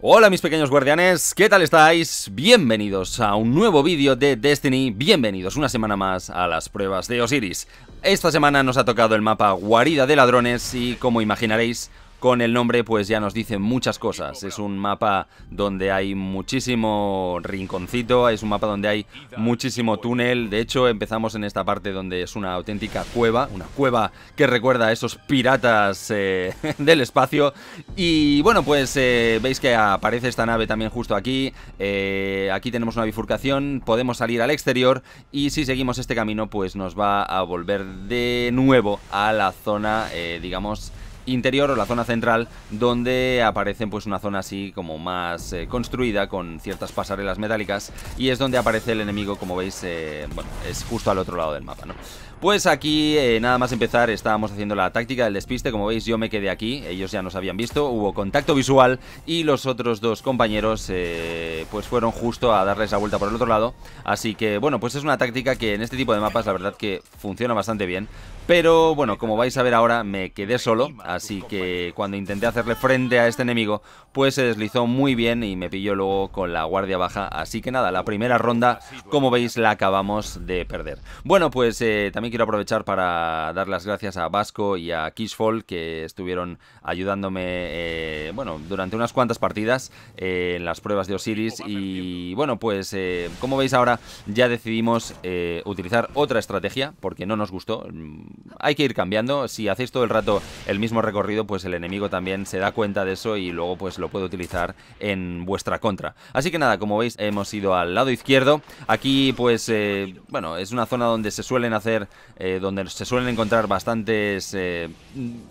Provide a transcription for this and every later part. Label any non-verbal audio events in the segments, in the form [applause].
Hola mis pequeños guardianes, ¿qué tal estáis? Bienvenidos a un nuevo vídeo de Destiny, bienvenidos una semana más a las pruebas de Osiris. Esta semana nos ha tocado el mapa Guarida de Ladrones y como imaginaréis con el nombre pues ya nos dicen muchas cosas. Es un mapa donde hay muchísimo rinconcito, es un mapa donde hay muchísimo túnel. De hecho, empezamos en esta parte donde es una auténtica cueva, una cueva que recuerda a esos piratas eh, [laughs] del espacio. Y bueno, pues eh, veis que aparece esta nave también justo aquí. Eh, aquí tenemos una bifurcación, podemos salir al exterior y si seguimos este camino pues nos va a volver de nuevo a la zona, digamos, interior o la zona central donde aparecen pues una zona así como más eh, construida con ciertas pasarelas metálicas y es donde aparece el enemigo como veis eh, bueno es justo al otro lado del mapa ¿no? pues aquí eh, nada más empezar estábamos haciendo la táctica del despiste como veis yo me quedé aquí ellos ya nos habían visto hubo contacto visual y los otros dos compañeros pues fueron justo a darles la vuelta por el otro lado así que bueno pues es una táctica que en este tipo de mapas la verdad que funciona bastante bien pero bueno, como vais a ver ahora, me quedé solo, así que cuando intenté hacerle frente a este enemigo, pues se deslizó muy bien y me pilló luego con la guardia baja. Así que nada, la primera ronda, como veis, la acabamos de perder. Bueno, pues eh, también quiero aprovechar para dar las gracias a Vasco y a Kishfall, que estuvieron ayudándome, eh, bueno, durante unas cuantas partidas eh, en las pruebas de Osiris. Y bueno, pues como veis ahora, ya decidimos utilizar otra estrategia, porque no nos gustó mm, hay que ir cambiando. Si hacéis todo el rato el mismo recorrido, pues el enemigo también se da cuenta de eso y luego pues lo puede utilizar en vuestra contra. Así que nada, como veis hemos ido al lado izquierdo. Aquí pues, eh, bueno, es una zona donde se suelen hacer, eh, donde se suelen encontrar bastantes eh,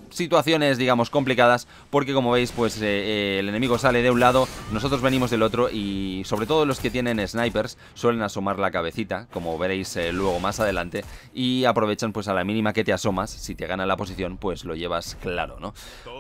situaciones, digamos, complicadas. Porque como veis, pues el enemigo sale de un lado, nosotros venimos del otro y sobre todo los que tienen snipers suelen asomar la cabecita, como veréis luego más adelante, y aprovechan pues a la mínima que te asomas, si te gana la posición, pues lo llevas claro, ¿no?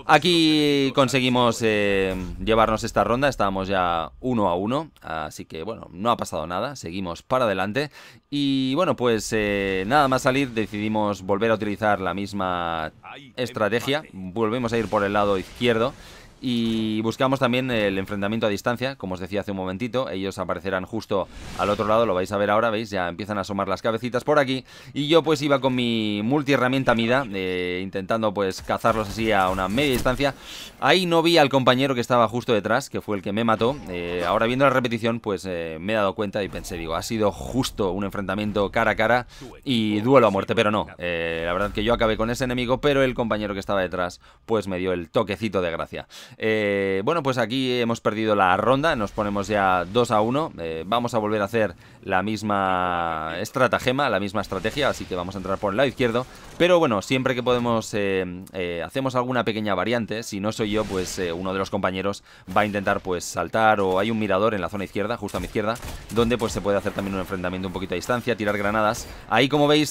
Aquí conseguimos eh, llevarnos esta ronda, estábamos ya uno a uno, así que bueno, no ha pasado nada, seguimos para adelante. Y bueno, pues eh, nada más salir, decidimos volver a utilizar la misma estrategia, volvemos a ir por el lado izquierdo y buscamos también el enfrentamiento a distancia, como os decía hace un momentito. Ellos aparecerán justo al otro lado, lo vais a ver ahora, veis, ya empiezan a asomar las cabecitas por aquí. Y yo pues iba con mi multiherramienta mida, eh, intentando pues cazarlos así a una media distancia. Ahí no vi al compañero que estaba justo detrás, que fue el que me mató. Eh, ahora viendo la repetición pues eh, me he dado cuenta y pensé, digo, ha sido justo un enfrentamiento cara a cara y duelo a muerte, pero no. la verdad que yo acabé con ese enemigo, pero el compañero que estaba detrás pues me dio el toquecito de gracia. Eh, bueno, pues aquí hemos perdido la ronda, nos ponemos ya 2 a 1. Eh, vamos a volver a hacer la misma estratagema, la misma estrategia, así que vamos a entrar por el lado izquierdo. Pero bueno, siempre que podemos, eh, hacemos alguna pequeña variante. Si no soy yo, pues uno de los compañeros va a intentar pues saltar o hay un mirador en la zona izquierda, justo a mi izquierda, donde pues se puede hacer también un enfrentamiento un poquito a distancia, tirar granadas. Ahí como veis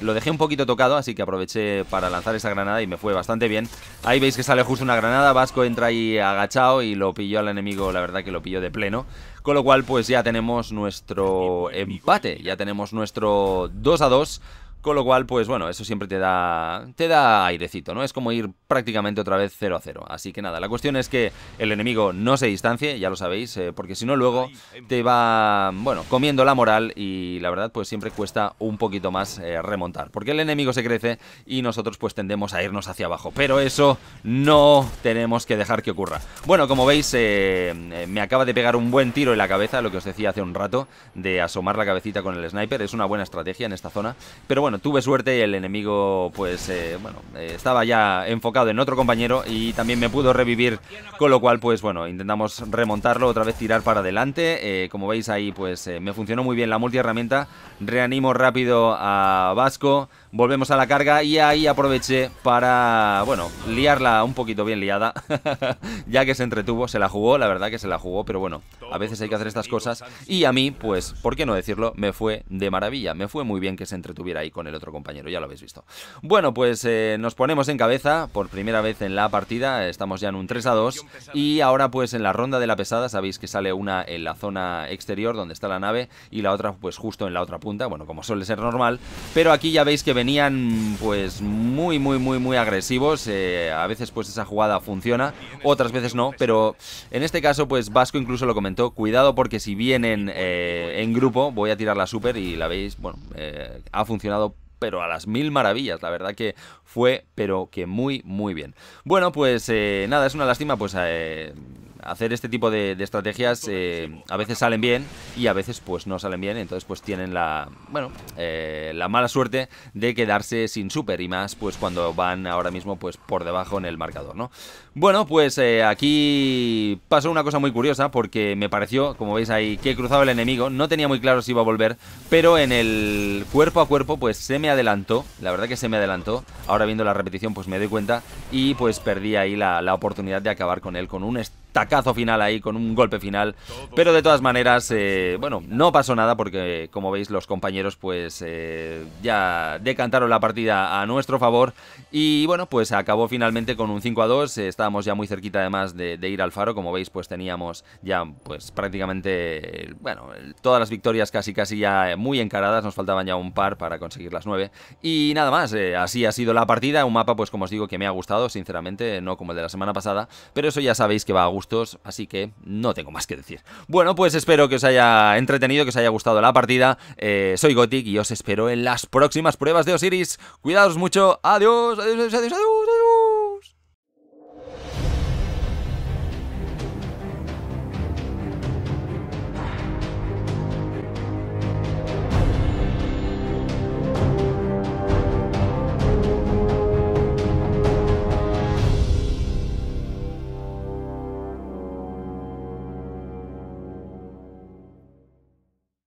lo dejé un poquito tocado, así que aproveché para lanzar esa granada y me fue bastante bien. Ahí veis que sale justo una granada, vas entra ahí agachado y lo pilló al enemigo, la verdad que lo pilló de pleno. Con lo cual, pues ya tenemos nuestro empate, ya tenemos nuestro 2 a 2 con lo cual, pues bueno, eso siempre te da, te da airecito, ¿no? Es como ir prácticamente otra vez 0 a 0. Así que nada, la cuestión es que el enemigo no se distancie, ya lo sabéis, eh, porque si no luego te va, bueno, comiendo la moral y la verdad pues siempre cuesta un poquito más eh, remontar. Porque el enemigo se crece y nosotros pues tendemos a irnos hacia abajo. Pero eso no tenemos que dejar que ocurra. Bueno, como veis, eh, me acaba de pegar un buen tiro en la cabeza, lo que os decía hace un rato, de asomar la cabecita con el sniper. Es una buena estrategia en esta zona. Pero bueno, bueno, tuve suerte y el enemigo, pues, eh, bueno, eh, estaba ya enfocado en otro compañero y también me pudo revivir, con lo cual, pues, bueno, intentamos remontarlo, otra vez tirar para adelante. Eh, como veis ahí, pues, me funcionó muy bien la multiherramienta. Reanimo rápido a Vasco. Volvemos a la carga y ahí aproveché para, bueno, liarla un poquito bien liada. [laughs] ya que se entretuvo, se la jugó, la verdad que se la jugó, pero bueno, a veces hay que hacer estas cosas. Y a mí, pues, ¿por qué no decirlo? Me fue de maravilla, me fue muy bien que se entretuviera ahí con el otro compañero, ya lo habéis visto. Bueno, pues eh, nos ponemos en cabeza por primera vez en la partida, estamos ya en un 3 a 2 y ahora pues en la ronda de la pesada sabéis que sale una en la zona exterior donde está la nave y la otra pues justo en la otra punta, bueno, como suele ser normal, pero aquí ya veis que venían pues muy, muy, muy, muy agresivos. Eh, a veces pues esa jugada funciona, otras veces no, pero en este caso pues Vasco incluso lo comentó, cuidado porque si vienen eh, en grupo voy a tirar la super y la veis, bueno, eh, ha funcionado pero a las mil maravillas. La verdad que fue, pero que muy, muy bien. Bueno, pues nada, es una lástima, pues hacer este tipo de, estrategias eh, a veces salen bien y a veces pues no salen bien, entonces pues tienen la, bueno, eh, la mala suerte de quedarse sin super y más pues cuando van ahora mismo pues por debajo en el marcador, ¿no? Bueno, pues eh, aquí pasó una cosa muy curiosa porque me pareció, como veis ahí, que cruzaba el enemigo, no tenía muy claro si iba a volver, pero en el cuerpo a cuerpo pues se me adelantó, la verdad que se me adelantó, ahora viendo la repetición pues me doy cuenta y pues perdí ahí la, oportunidad de acabar con él con un tacazo final ahí, con un golpe final. Pero de todas maneras, eh, bueno, no pasó nada porque, como veis, los compañeros pues eh, ya decantaron la partida a nuestro favor. Y bueno, pues acabó finalmente con un 5 a 2. Estábamos ya muy cerquita además de, ir al faro. Como veis, pues teníamos ya pues prácticamente, bueno, todas las victorias casi casi ya eh, muy encaradas. Nos faltaban ya un par para conseguir las 9. Y nada más, así ha sido la partida. Un mapa pues como os digo que me ha gustado, sinceramente, no como el de la semana pasada. Pero eso ya sabéis que va a gustar así que no tengo más que decir. Bueno, pues espero que os haya entretenido, que os haya gustado la partida. Eh, soy Gotik y os espero en las próximas pruebas de Osiris. Cuidaos mucho, adiós, adiós, adiós, adiós.